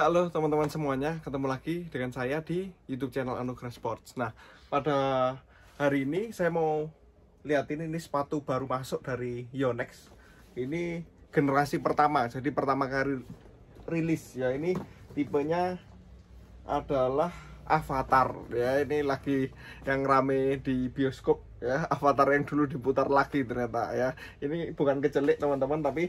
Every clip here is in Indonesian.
Ya halo teman-teman semuanya, ketemu lagi dengan saya di YouTube channel Anugerah Sports. Nah, pada hari ini saya mau lihatin ini sepatu baru masuk dari Yonex. Ini generasi pertama, jadi pertama kali rilis ya. Ini tipenya adalah Avatar ya. Ini lagi yang rame di bioskop ya. Avatar yang dulu diputar lagi ternyata ya. Ini bukan kecelik teman-teman, tapi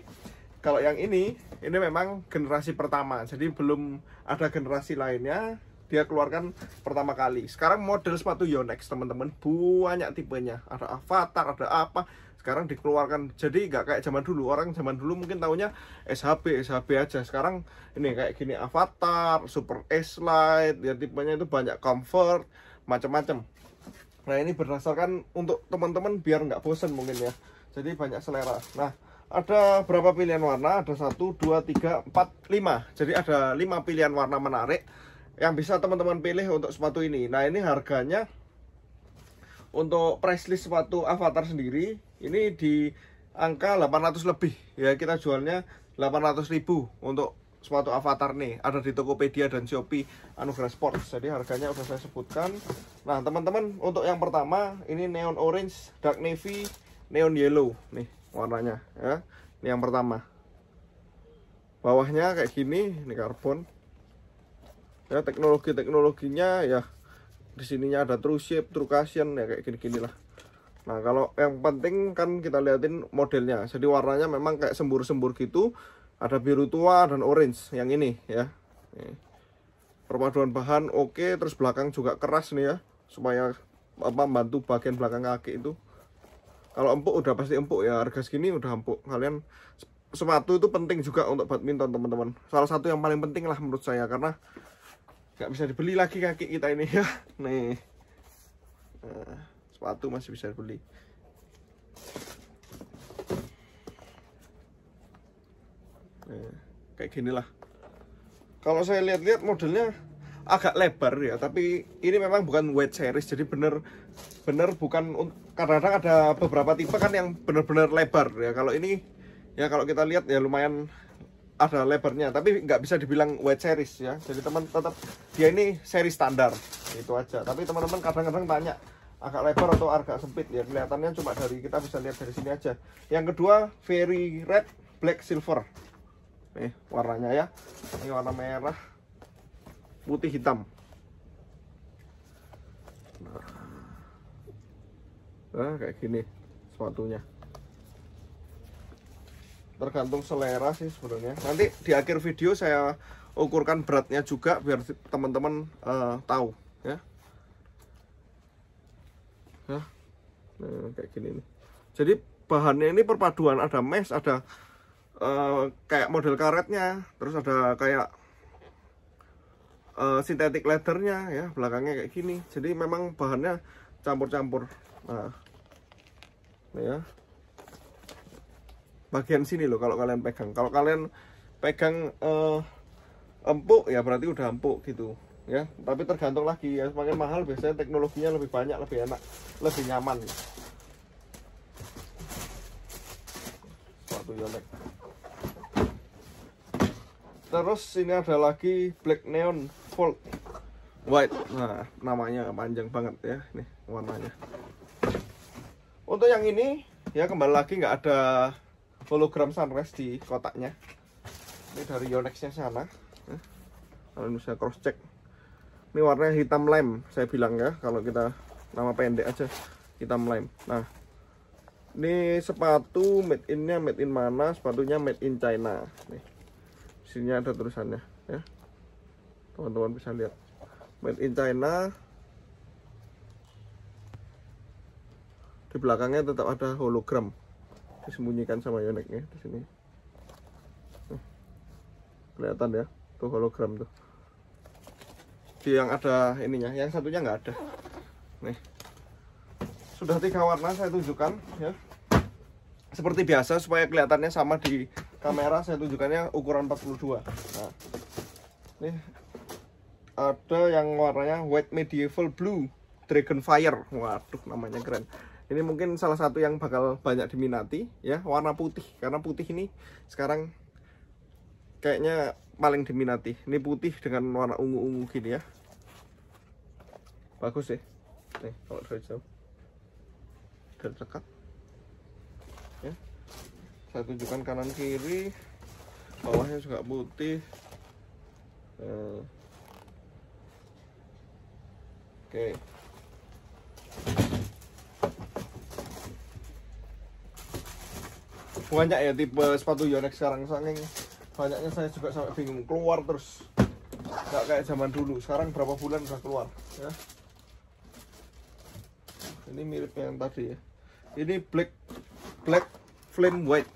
kalau yang ini ini memang generasi pertama jadi belum ada generasi lainnya dia keluarkan pertama kali sekarang model sepatu Yonex teman-teman banyak tipenya ada avatar ada apa sekarang dikeluarkan jadi nggak kayak zaman dulu orang zaman dulu mungkin tahunya SHB SHB aja sekarang ini kayak gini avatar super S light ya tipenya itu banyak comfort macam-macam nah ini berdasarkan untuk teman-teman biar nggak bosen mungkin ya jadi banyak selera nah ada berapa pilihan warna ada 1 2 3 4 5 jadi ada 5 pilihan warna menarik yang bisa teman-teman pilih untuk sepatu ini nah ini harganya untuk price list sepatu avatar sendiri ini di angka 800 lebih ya kita jualnya 800 ribu untuk sepatu avatar nih ada di Tokopedia dan Shopee Anugerah Sports jadi harganya udah saya sebutkan nah teman-teman untuk yang pertama ini neon orange dark navy neon yellow nih warnanya ya ini yang pertama bawahnya kayak gini ini karbon ya teknologi teknologinya ya di sininya ada true shape true cushion ya kayak gini gini lah nah kalau yang penting kan kita liatin modelnya jadi warnanya memang kayak sembur sembur gitu ada biru tua dan orange yang ini ya ini. perpaduan bahan oke okay, terus belakang juga keras nih ya supaya apa membantu bagian belakang kaki itu kalau empuk udah pasti empuk ya harga segini udah empuk kalian sepatu itu penting juga untuk badminton teman-teman salah satu yang paling penting lah menurut saya karena nggak bisa dibeli lagi kaki kita ini ya nih nah, sepatu masih bisa dibeli eh, kayak gini lah kalau saya lihat-lihat modelnya agak lebar ya tapi ini memang bukan wet series jadi bener bener bukan karena kadang ada beberapa tipe kan yang bener-bener lebar ya kalau ini ya kalau kita lihat ya lumayan ada lebarnya tapi nggak bisa dibilang wet series ya jadi teman tetap dia ini seri standar itu aja tapi teman-teman kadang-kadang tanya agak lebar atau agak sempit ya kelihatannya cuma dari kita bisa lihat dari sini aja yang kedua very red black silver nih warnanya ya ini warna merah putih hitam nah, nah kayak gini sepatunya tergantung selera sih sebenarnya nanti di akhir video saya ukurkan beratnya juga biar teman-teman uh, tahu ya nah, nah kayak gini nih jadi bahannya ini perpaduan ada mesh ada uh, kayak model karetnya terus ada kayak uh, eh, sintetik leathernya ya belakangnya kayak gini jadi memang bahannya campur-campur nah ini ya bagian sini loh kalau kalian pegang kalau kalian pegang uh, empuk ya berarti udah empuk gitu ya tapi tergantung lagi ya semakin mahal biasanya teknologinya lebih banyak lebih enak lebih nyaman waktu yonek terus ini ada lagi black neon volt white nah namanya panjang banget ya ini warnanya untuk yang ini ya kembali lagi nggak ada hologram sunrise di kotaknya ini dari Yonexnya sana eh, kalau misalnya cross check ini warnanya hitam lem saya bilang ya kalau kita nama pendek aja hitam lem nah ini sepatu made innya made in mana sepatunya made in China nih sini ada tulisannya ya teman-teman bisa lihat made in China di belakangnya tetap ada hologram disembunyikan sama yonex di sini kelihatan ya tuh hologram tuh di yang ada ininya yang satunya nggak ada nih sudah tiga warna saya tunjukkan ya seperti biasa supaya kelihatannya sama di kamera saya tunjukkannya ukuran 42 nah ini ada yang warnanya white medieval blue dragon fire waduh namanya keren ini mungkin salah satu yang bakal banyak diminati ya warna putih karena putih ini sekarang kayaknya paling diminati ini putih dengan warna ungu-ungu gini ya bagus sih nih kalau dari jauh dari dekat ya saya tunjukkan kanan kiri bawahnya juga putih eh, Oke. Banyak ya tipe sepatu Yonex sekarang saking banyaknya saya juga sampai bingung keluar terus nggak kayak zaman dulu sekarang berapa bulan udah keluar ya ini mirip yang tadi ya ini black black flame white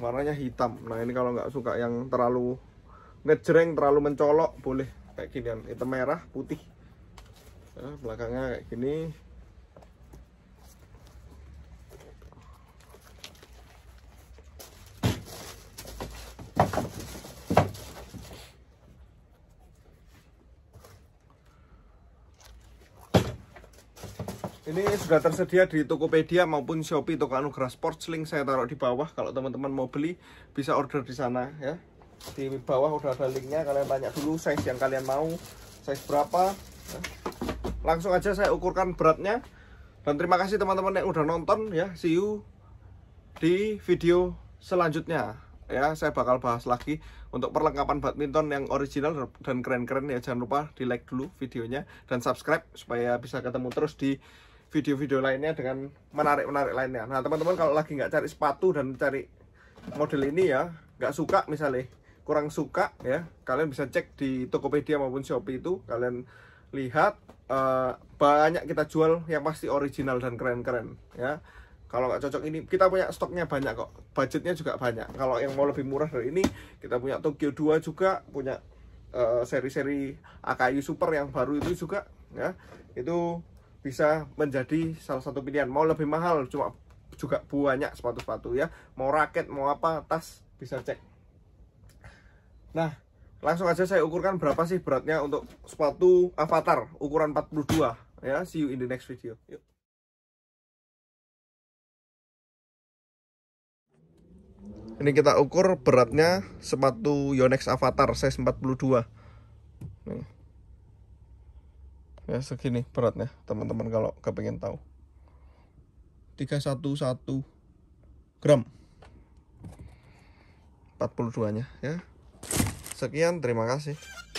warnanya hitam nah ini kalau nggak suka yang terlalu ngejreng terlalu mencolok boleh kayak ginian hitam merah putih nah, belakangnya kayak gini Ini sudah tersedia di Tokopedia maupun Shopee Toko Anugerah Sports. Link saya taruh di bawah. Kalau teman-teman mau beli, bisa order di sana ya di bawah udah ada linknya kalian tanya dulu size yang kalian mau size berapa langsung aja saya ukurkan beratnya dan terima kasih teman-teman yang udah nonton ya see you di video selanjutnya ya saya bakal bahas lagi untuk perlengkapan badminton yang original dan keren-keren ya jangan lupa di like dulu videonya dan subscribe supaya bisa ketemu terus di video-video lainnya dengan menarik-menarik lainnya nah teman-teman kalau lagi nggak cari sepatu dan cari model ini ya nggak suka misalnya kurang suka ya kalian bisa cek di Tokopedia maupun Shopee itu kalian lihat uh, banyak kita jual yang pasti original dan keren-keren ya kalau nggak cocok ini kita punya stoknya banyak kok budgetnya juga banyak kalau yang mau lebih murah dari ini kita punya Tokyo 2 juga punya eh, seri-seri uh, AKI Super yang baru itu juga ya itu bisa menjadi salah satu pilihan mau lebih mahal cuma juga banyak sepatu-sepatu ya mau raket mau apa tas bisa cek Nah, langsung aja saya ukurkan berapa sih beratnya untuk sepatu avatar ukuran 42 ya. See you in the next video. Yuk. Ini kita ukur beratnya sepatu Yonex Avatar size 42. Nih. Ya segini beratnya, teman-teman kalau kepengen tahu. 311 gram 42 nya ya sekian terima kasih